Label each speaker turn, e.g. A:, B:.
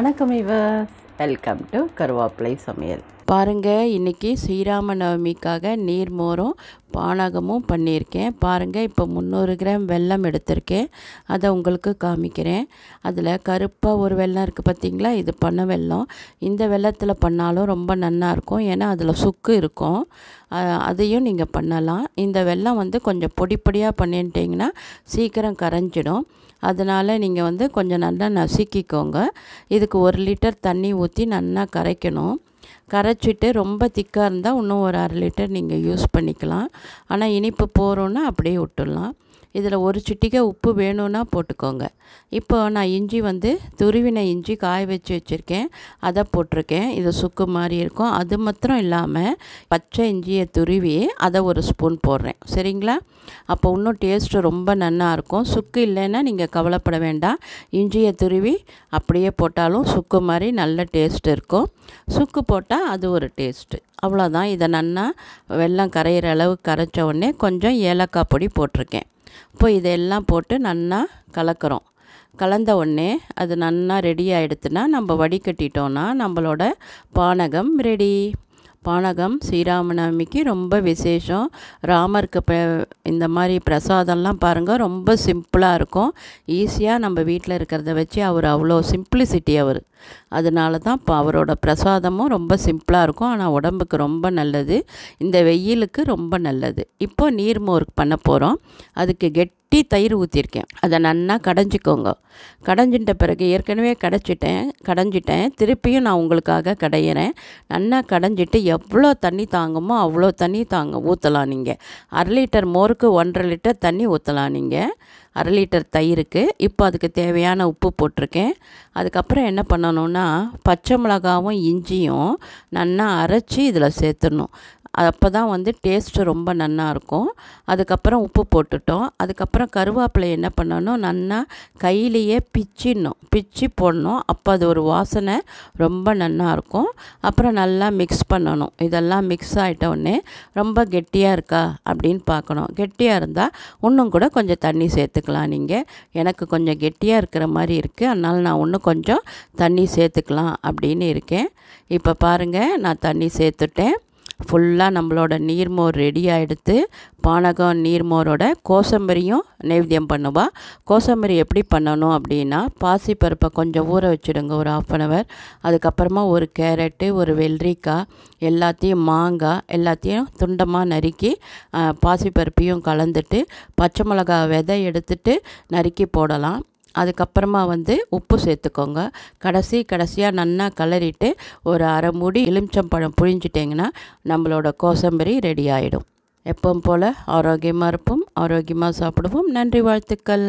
A: வணக்கம் இவர் welcome to கருவாப்பிலை சமையல் பாருங்கள் இன்றைக்கி ஸ்ரீராம நவமிக்காக நீர்மோரும் பானகமும் பண்ணியிருக்கேன் பாருங்கள் இப்போ முந்நூறு கிராம் வெல்லம் எடுத்திருக்கேன் அதை உங்களுக்கு காமிக்கிறேன் அதில் கருப்பாக ஒரு வெள்ளம் இருக்குது பார்த்திங்களா இது பண்ண வெள்ளம் இந்த வெள்ளத்தில் பண்ணாலும் ரொம்ப நல்லாயிருக்கும் ஏன்னா அதில் சுக்கு இருக்கும் அதையும் நீங்கள் பண்ணலாம் இந்த வெள்ளம் வந்து கொஞ்சம் பொடிப்பொடியாக பண்ணிட்டீங்கன்னா சீக்கிரம் கரைஞ்சிடும் அதனால் நீங்கள் வந்து கொஞ்சம் நல்லா நசுக்கிக்கோங்க இதுக்கு ஒரு லிட்டர் தண்ணி ஊற்றி நல்லா கரைக்கணும் கரைச்சிட்டு ரொம்ப திக்காக இருந்தால் இன்னும் ஒரு அரை லிட்டர் நீங்கள் யூஸ் பண்ணிக்கலாம் ஆனால் இனிப்பு போகிறோன்னா அப்படியே விட்டுடலாம் இதில் ஒரு சிட்டிகை உப்பு வேணும்னா போட்டுக்கோங்க இப்போ நான் இஞ்சி வந்து துருவின இஞ்சி காய வச்சு வச்சுருக்கேன் அதை போட்டிருக்கேன் இது சுக்கு மாதிரி இருக்கும் அது மாத்திரம் இல்லாமல் பச்சை இஞ்சியை துருவி அதை ஒரு ஸ்பூன் போடுறேன் சரிங்களா அப்போ இன்னும் டேஸ்ட்டு ரொம்ப நல்லா இருக்கும் சுக்கு இல்லைன்னா நீங்கள் கவலைப்பட வேண்டாம் இஞ்சியை துருவி அப்படியே போட்டாலும் சுக்கு மாதிரி நல்ல டேஸ்ட் இருக்கும் சுக்கு போட்டால் அது ஒரு டேஸ்ட்டு அவ்வளோதான் இதை நல்லா வெள்ளம் கரையிற அளவுக்கு கரைச்ச உடனே கொஞ்சம் ஏலக்காய் பொடி போட்டிருக்கேன் இப்போ இதெல்லாம் போட்டு நல்லா கலக்கிறோம் கலந்த உடனே அது நல்லா ரெடி ஆகிடுத்துன்னா நம்ம வடிகட்டிட்டோன்னா நம்மளோட பானகம் ரெடி பானகம் ஸ்ரீராமநவமிக்கு ரொம்ப விசேஷம் ராமருக்கு ப இந்த மாதிரி பிரசாதம்லாம் பாருங்கள் ரொம்ப சிம்பிளாக இருக்கும் ஈஸியாக நம்ம வீட்டில் இருக்கிறத வச்சு அவர் அவ்வளோ சிம்பிளிசிட்டி அவர் அதனால தான் இப்போ அவரோட பிரசாதமும் ரொம்ப சிம்பிளாக இருக்கும் ஆனால் உடம்புக்கு ரொம்ப நல்லது இந்த வெயிலுக்கு ரொம்ப நல்லது இப்போ நீர் மோர்க் பண்ண போகிறோம் அதுக்கு கெட்டி தயிர் ஊற்றிருக்கேன் அதை நன்னா கடைஞ்சிக்கோங்க கடைஞ்சிட்ட பிறகு ஏற்கனவே கடைச்சிட்டேன் கடைஞ்சிட்டேன் திருப்பியும் நான் உங்களுக்காக கடையிறேன் நன்னா கடைஞ்சிட்டு எவ்வளோ தண்ணி தாங்குமோ அவ்வளோ தண்ணி தாங்க ஊற்றலாம் நீங்கள் அரை லிட்டர் மோருக்கு ஒன்றரை லிட்டர் தண்ணி ஊற்றலாம் நீங்கள் அரை லிட்டர் தயிருக்கு இப்போ அதுக்கு தேவையான உப்பு போட்டிருக்கேன் அதுக்கப்புறம் என்ன பண்ணணுன்னா பச்சை மிளகாவும் இஞ்சியும் நல்லா அரைச்சி இதில் சேர்த்துடணும் அப்போ தான் வந்து டேஸ்ட்டு ரொம்ப நன்னா இருக்கும் அதுக்கப்புறம் உப்பு போட்டுட்டோம் அதுக்கப்புறம் கருவேப்பிலை என்ன பண்ணணும் நல்லா கையிலையே பிச்சிடணும் பிச்சு போடணும் அப்போ அது ஒரு வாசனை ரொம்ப நன்னா இருக்கும் அப்புறம் நல்லா மிக்ஸ் பண்ணணும் இதெல்லாம் மிக்ஸ் ஆகிட்டோடனே ரொம்ப கெட்டியாக இருக்கா அப்படின்னு பார்க்கணும் கெட்டியாக இருந்தால் இன்னும் கூட கொஞ்சம் தண்ணி சேர்த்துக்கலாம் நீங்கள் எனக்கு கொஞ்சம் கெட்டியாக இருக்கிற மாதிரி இருக்குது அதனால் நான் இன்னும் கொஞ்சம் தண்ணி சேர்த்துக்கலாம் அப்படின்னு இருக்கேன் இப்போ பாருங்கள் நான் தண்ணி சேர்த்துட்டேன் ஃபுல்லாக நம்மளோட நீர்மோர் ரெடி ஆகிடுத்து பானகம் நீர்மோரோட கோசம்பரியும் நைவேத்தியம் பண்ணுவாள் கோசம்பரி எப்படி பண்ணணும் அப்படின்னா பாசிப்பருப்பை கொஞ்சம் ஊற வச்சுடுங்க ஒரு ஆஃப் அன் ஹவர் அதுக்கப்புறமா ஒரு கேரட்டு ஒரு வெள்ளரிக்காய் எல்லாத்தையும் மாங்காய் எல்லாத்தையும் துண்டமாக நறுக்கி பாசிப்பருப்பையும் கலந்துட்டு பச்சை மிளகா விதை எடுத்துட்டு நறுக்கி போடலாம் அதுக்கப்புறமா வந்து உப்பு சேர்த்துக்கோங்க கடைசி கடைசியாக நல்லா கலரிட்டு ஒரு அரை மூடி பழம் புழிஞ்சிட்டிங்கன்னா நம்மளோட கோசம்பரி ரெடி ஆகிடும் எப்பவும் போல் ஆரோக்கியமாக இருப்போம் ஆரோக்கியமாக சாப்பிடுவோம் நன்றி வாழ்த்துக்கள்